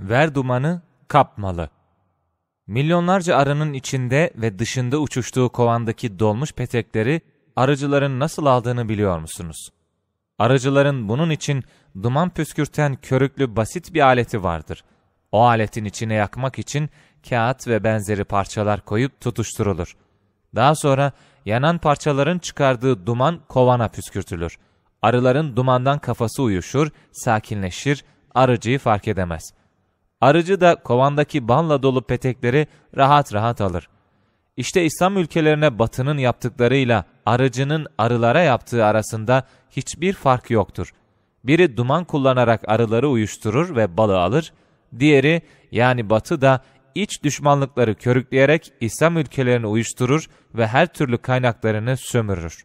ver dumanı kapmalı. Milyonlarca arının içinde ve dışında uçuştuğu kovandaki dolmuş petekleri arıcıların nasıl aldığını biliyor musunuz? Arıcıların bunun için duman püskürten körüklü basit bir aleti vardır. O aletin içine yakmak için kağıt ve benzeri parçalar koyup tutuşturulur. Daha sonra yanan parçaların çıkardığı duman kovana püskürtülür. Arıların dumandan kafası uyuşur, sakinleşir, arıcıyı fark edemez. Arıcı da kovandaki balla dolu petekleri rahat rahat alır. İşte İslam ülkelerine batının yaptıklarıyla arıcının arılara yaptığı arasında hiçbir fark yoktur. Biri duman kullanarak arıları uyuşturur ve balı alır, diğeri yani batı da iç düşmanlıkları körükleyerek İslam ülkelerini uyuşturur ve her türlü kaynaklarını sömürür.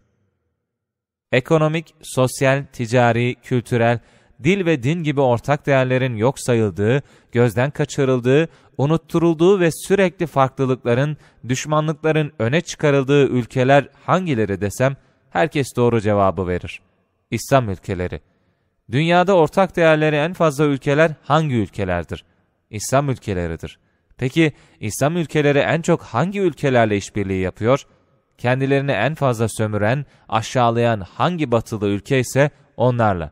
Ekonomik, sosyal, ticari, kültürel dil ve din gibi ortak değerlerin yok sayıldığı, gözden kaçırıldığı, unutturulduğu ve sürekli farklılıkların, düşmanlıkların öne çıkarıldığı ülkeler hangileri desem herkes doğru cevabı verir. İslam ülkeleri. Dünyada ortak değerleri en fazla ülkeler hangi ülkelerdir? İslam ülkeleridir. Peki İslam ülkeleri en çok hangi ülkelerle işbirliği yapıyor? Kendilerini en fazla sömüren, aşağılayan hangi batılı ülke ise onlarla.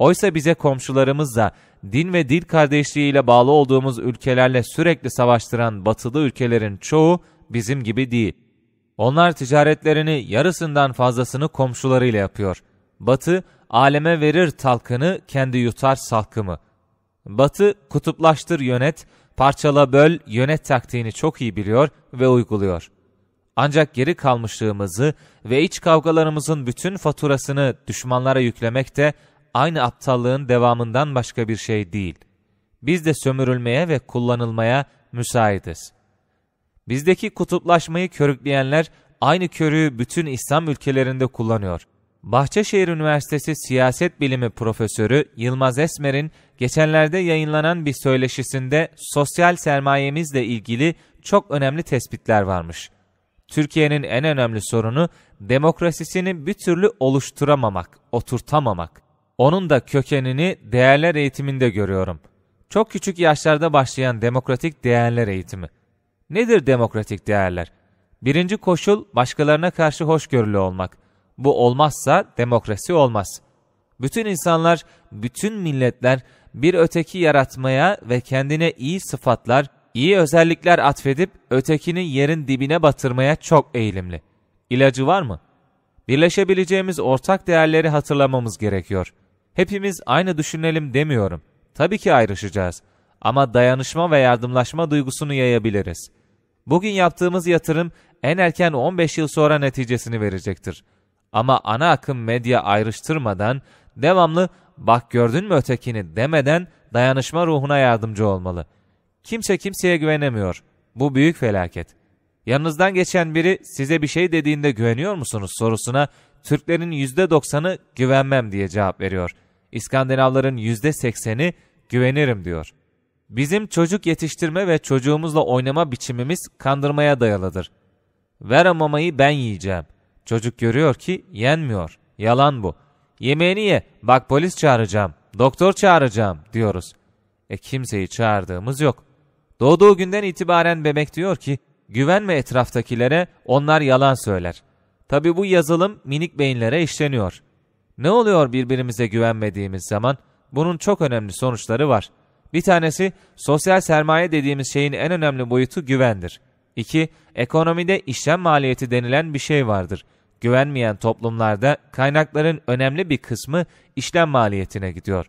Oysa bize komşularımızla, din ve dil kardeşliğiyle bağlı olduğumuz ülkelerle sürekli savaştıran batılı ülkelerin çoğu bizim gibi değil. Onlar ticaretlerini yarısından fazlasını komşularıyla yapıyor. Batı, aleme verir talkını, kendi yutar salkımı. Batı, kutuplaştır yönet, parçala böl yönet taktiğini çok iyi biliyor ve uyguluyor. Ancak geri kalmışlığımızı ve iç kavgalarımızın bütün faturasını düşmanlara yüklemek de aynı aptallığın devamından başka bir şey değil. Biz de sömürülmeye ve kullanılmaya müsaitiz. Bizdeki kutuplaşmayı körükleyenler aynı körüğü bütün İslam ülkelerinde kullanıyor. Bahçeşehir Üniversitesi Siyaset Bilimi Profesörü Yılmaz Esmer'in geçenlerde yayınlanan bir söyleşisinde sosyal sermayemizle ilgili çok önemli tespitler varmış. Türkiye'nin en önemli sorunu demokrasisini bir türlü oluşturamamak, oturtamamak. Onun da kökenini değerler eğitiminde görüyorum. Çok küçük yaşlarda başlayan demokratik değerler eğitimi. Nedir demokratik değerler? Birinci koşul başkalarına karşı hoşgörülü olmak. Bu olmazsa demokrasi olmaz. Bütün insanlar, bütün milletler bir öteki yaratmaya ve kendine iyi sıfatlar, iyi özellikler atfedip ötekinin yerin dibine batırmaya çok eğilimli. İlacı var mı? Birleşebileceğimiz ortak değerleri hatırlamamız gerekiyor.'' Hepimiz aynı düşünelim demiyorum. Tabii ki ayrışacağız. Ama dayanışma ve yardımlaşma duygusunu yayabiliriz. Bugün yaptığımız yatırım en erken 15 yıl sonra neticesini verecektir. Ama ana akım medya ayrıştırmadan, devamlı bak gördün mü ötekini demeden dayanışma ruhuna yardımcı olmalı. Kimse kimseye güvenemiyor. Bu büyük felaket. Yanınızdan geçen biri size bir şey dediğinde güveniyor musunuz sorusuna Türklerin %90'ı güvenmem diye cevap veriyor. İskandinavların %80'i güvenirim diyor. Bizim çocuk yetiştirme ve çocuğumuzla oynama biçimimiz kandırmaya dayalıdır. Ver amamayı ben yiyeceğim. Çocuk görüyor ki yenmiyor. Yalan bu. Yemeğini ye. Bak polis çağıracağım. Doktor çağıracağım diyoruz. E kimseyi çağırdığımız yok. Doğduğu günden itibaren bebek diyor ki güvenme etraftakilere onlar yalan söyler. Tabi bu yazılım minik beyinlere işleniyor. Ne oluyor birbirimize güvenmediğimiz zaman? Bunun çok önemli sonuçları var. Bir tanesi sosyal sermaye dediğimiz şeyin en önemli boyutu güvendir. 2. Ekonomide işlem maliyeti denilen bir şey vardır. Güvenmeyen toplumlarda kaynakların önemli bir kısmı işlem maliyetine gidiyor.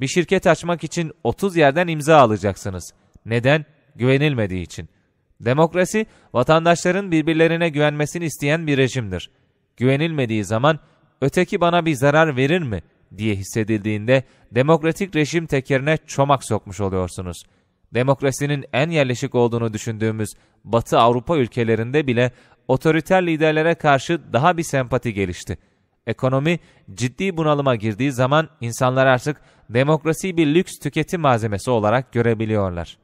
Bir şirket açmak için 30 yerden imza alacaksınız. Neden? Güvenilmediği için. Demokrasi, vatandaşların birbirlerine güvenmesini isteyen bir rejimdir. Güvenilmediği zaman öteki bana bir zarar verir mi diye hissedildiğinde demokratik rejim tekerine çomak sokmuş oluyorsunuz. Demokrasinin en yerleşik olduğunu düşündüğümüz Batı Avrupa ülkelerinde bile otoriter liderlere karşı daha bir sempati gelişti. Ekonomi ciddi bunalıma girdiği zaman insanlar artık demokrasiyi bir lüks tüketim malzemesi olarak görebiliyorlar.